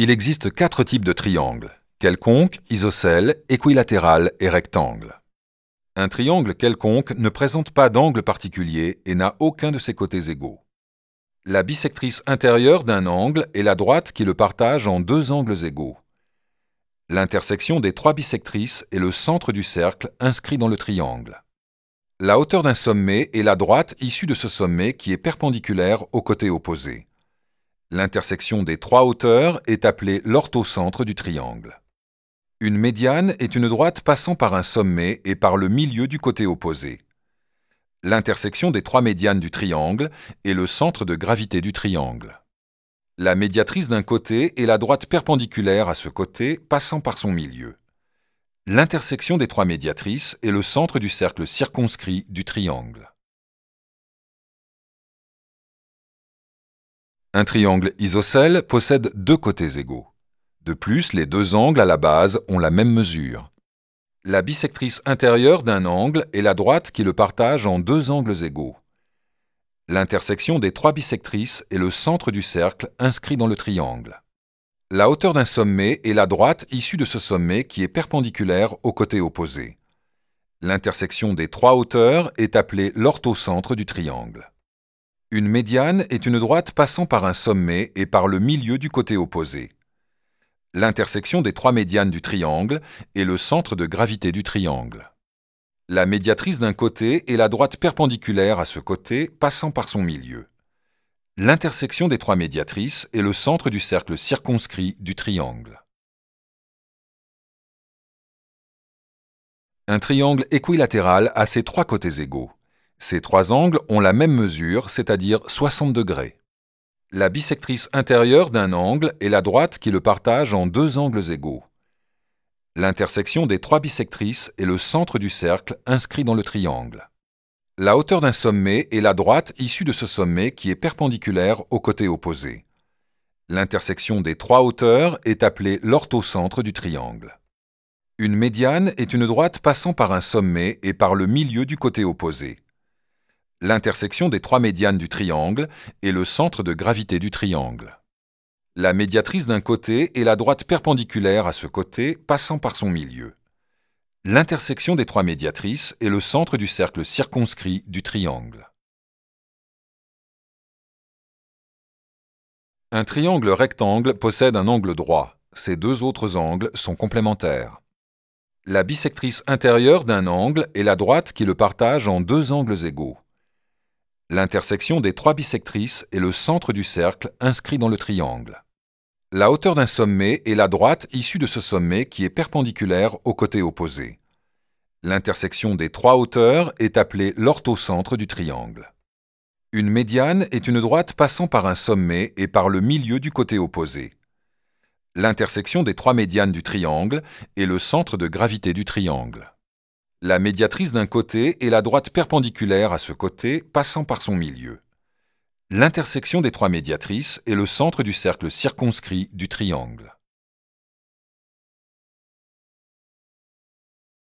Il existe quatre types de triangles, quelconque, isocèle, équilatéral et rectangle. Un triangle quelconque ne présente pas d'angle particulier et n'a aucun de ses côtés égaux. La bisectrice intérieure d'un angle est la droite qui le partage en deux angles égaux. L'intersection des trois bisectrices est le centre du cercle inscrit dans le triangle. La hauteur d'un sommet est la droite issue de ce sommet qui est perpendiculaire au côté opposé. L'intersection des trois hauteurs est appelée l'orthocentre du triangle. Une médiane est une droite passant par un sommet et par le milieu du côté opposé. L'intersection des trois médianes du triangle est le centre de gravité du triangle. La médiatrice d'un côté est la droite perpendiculaire à ce côté passant par son milieu. L'intersection des trois médiatrices est le centre du cercle circonscrit du triangle. Un triangle isocèle possède deux côtés égaux. De plus, les deux angles à la base ont la même mesure. La bisectrice intérieure d'un angle est la droite qui le partage en deux angles égaux. L'intersection des trois bisectrices est le centre du cercle inscrit dans le triangle. La hauteur d'un sommet est la droite issue de ce sommet qui est perpendiculaire au côté opposé. L'intersection des trois hauteurs est appelée l'orthocentre du triangle. Une médiane est une droite passant par un sommet et par le milieu du côté opposé. L'intersection des trois médianes du triangle est le centre de gravité du triangle. La médiatrice d'un côté est la droite perpendiculaire à ce côté passant par son milieu. L'intersection des trois médiatrices est le centre du cercle circonscrit du triangle. Un triangle équilatéral a ses trois côtés égaux. Ces trois angles ont la même mesure, c'est-à-dire 60 degrés. La bisectrice intérieure d'un angle est la droite qui le partage en deux angles égaux. L'intersection des trois bisectrices est le centre du cercle inscrit dans le triangle. La hauteur d'un sommet est la droite issue de ce sommet qui est perpendiculaire au côté opposé. L'intersection des trois hauteurs est appelée l'orthocentre du triangle. Une médiane est une droite passant par un sommet et par le milieu du côté opposé l'intersection des trois médianes du triangle est le centre de gravité du triangle. La médiatrice d'un côté est la droite perpendiculaire à ce côté passant par son milieu. L'intersection des trois médiatrices est le centre du cercle circonscrit du triangle. Un triangle rectangle possède un angle droit. Ses deux autres angles sont complémentaires. La bisectrice intérieure d'un angle est la droite qui le partage en deux angles égaux. L'intersection des trois bisectrices est le centre du cercle inscrit dans le triangle. La hauteur d'un sommet est la droite issue de ce sommet qui est perpendiculaire au côté opposé. L'intersection des trois hauteurs est appelée l'orthocentre du triangle. Une médiane est une droite passant par un sommet et par le milieu du côté opposé. L'intersection des trois médianes du triangle est le centre de gravité du triangle. La médiatrice d'un côté et la droite perpendiculaire à ce côté passant par son milieu. L'intersection des trois médiatrices est le centre du cercle circonscrit du triangle.